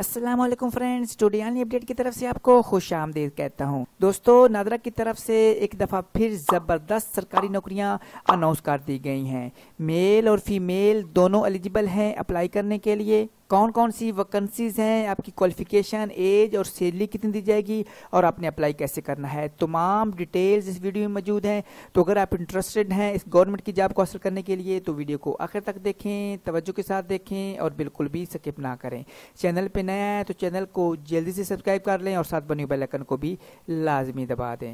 Aslam friends टुडियानी update की तरफ से आपको खुश आमदेद कहता हूँ दोस्तों नादरा की तरफ से एक दफ़ा फिर ज़बरदस्त सरकारी नौकरियाँ अनाउंस कर दी गई हैं मेल और फीमेल दोनों एलिजिबल हैं अप्लाई करने के लिए कौन कौन सी वैकेंसीज हैं आपकी क्वालिफिकेशन एज और सैलरी कितनी दी जाएगी और आपने अप्लाई कैसे करना है तमाम डिटेल्स इस वीडियो में मौजूद हैं तो अगर आप इंटरेस्टेड हैं इस गवर्नमेंट की जॉब को हासिल करने के लिए तो वीडियो को आखिर तक देखें तवज्जो के साथ देखें और बिल्कुल भी स्किप ना करें चैनल पर नया है तो चैनल को जल्दी से सब्सक्राइब कर लें और साथ बनी बेलाइकन को भी लाजमी दबा दें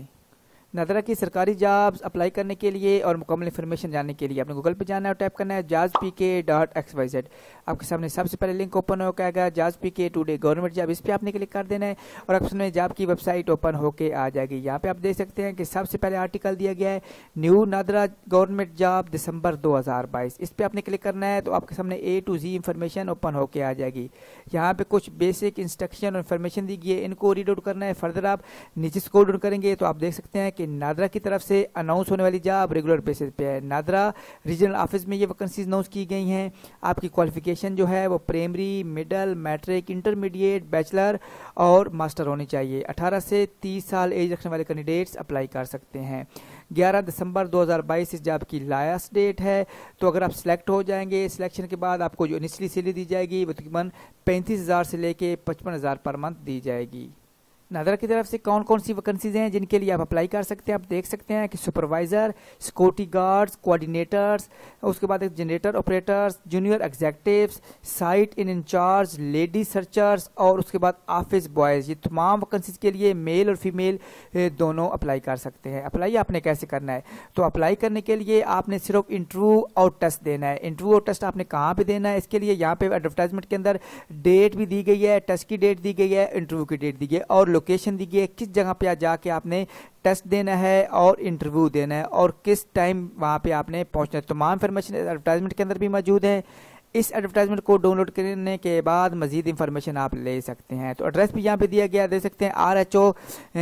नदरा की सरकारी जॉब्स अप्लाई करने के लिए और मुकम्मल इन्फॉर्मेशन जानने के लिए आपने गूगल पे जाना है और टाइप करना है जाज पी के डॉट एक्स वाई जेड आपके सामने सबसे पहले लिंक ओपन हो आएगा जाज पी के टूडे गवर्नमेंट जॉब इस पर आपने क्लिक कर देना है और आपके सामने जॉब की वेबसाइट ओपन होकर आ जाएगी यहाँ पर आप देख सकते हैं कि सबसे पहले आर्टिकल दिया गया है न्यू नादरा गवर्नमेंट जॉब दिसंबर दो इस पर आपने क्लिक करना है तो आपके सामने A to Z information open होकर आ जाएगी यहाँ पर कुछ बेसिक इंस्ट्रक्शन और इन्फॉर्मेशन दी गई है इनको रीड आउट करना है फर्दर आप नीचे स्कोल डाउन करेंगे तो आप देख सकते हैं कि कि नादरा की तरफ से अनाउंस होने वाली जॉब रेगुलर बेसिस पे है नादरा रीजनल ऑफिस में ये वैकेंसीज अनाउंस की गई हैं आपकी क्वालिफिकेशन जो है वो primary middle matric intermediate bachelor और मास्टर होनी चाहिए अठारह से तीस साल एज रखने वाले कैंडिडेट्स अप्लाई कर सकते हैं 11 दिसंबर 2022 इस जॉब की लास्ट डेट है तो अगर आप सिलेक्ट हो जाएंगे सिलेक्शन के बाद आपको जो इनिशियली सैलरी दी जाएगी वो तकरीबन पैंतीस से लेके पचपन पर मंथ दी जाएगी नदर की तरफ से कौन कौन सी वैकेंसीज हैं जिनके लिए आप अप्लाई कर सकते हैं आप देख सकते हैं कि सुपरवाइज़र सिक्योरिटी गार्ड्स कोऑर्डिनेटर्स उसके बाद generator operators junior executives site in incharge lady searchers और उसके बाद ऑफिस बॉयज़ ये तमाम वैकेंसीज के लिए मेल और फीमेल दोनों अप्लाई कर सकते हैं अप्लाई आपने कैसे करना है तो अप्लाई करने के लिए आपने सिर्फ इंटरव्यू और टेस्ट देना है इंटरव्यू और टेस्ट आपने कहाँ पर देना है इसके लिए यहाँ पर एडवर्टाइजमेंट के अंदर डेट भी दी गई है टेस्ट की डेट दी गई है इंटरव्यू की डेट दी गई है और लोकेशन दी गई है किस जगह पे जाके आपने टेस्ट देना है और इंटरव्यू देना है और किस टाइम वहाँ पे आपने पहुँचना है तमाम तो इन्फॉर्मेशन एडवर्टाइजमेंट के अंदर भी मौजूद है इस एडवर्टाइजमेंट को डाउनलोड करने के बाद मजीद इंफॉर्मेशन आप ले सकते हैं तो एड्रेस भी यहाँ पे दिया गया दे सकते हैं R H O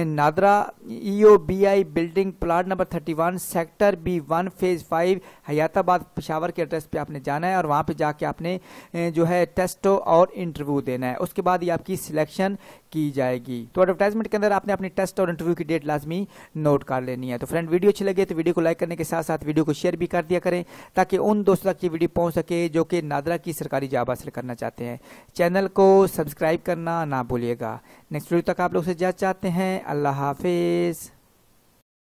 NADRA E O B I building plot number thirty one sector B one phase five Hayatabad Peshawar के एड्रेस पे आपने जाना है और वहाँ पे जाके आपने जो है टेस्ट और इंटरव्यू देना है उसके बाद ये आपकी सिलेक्शन की जाएगी तो एडवर्टाइजमेंट के अंदर आपने अपने टेस्ट और इंटरव्यू की डेट लाजमी नोट कर लेनी है तो फ्रेंड वीडियो अच्छी लगे तो वीडियो को लाइक करने के साथ साथ वीडियो को शेयर भी कर दिया करें ताकि उन दोस्तों तक ये वीडियो पहुँच सके जो कि दादरा की सरकारी जॉब हासिल करना चाहते हैं चैनल को सब्सक्राइब करना ना भूलिएगा नेक्स्ट वीडियो तक आप लोग से जा चाहते हैं अल्लाह हाफिज़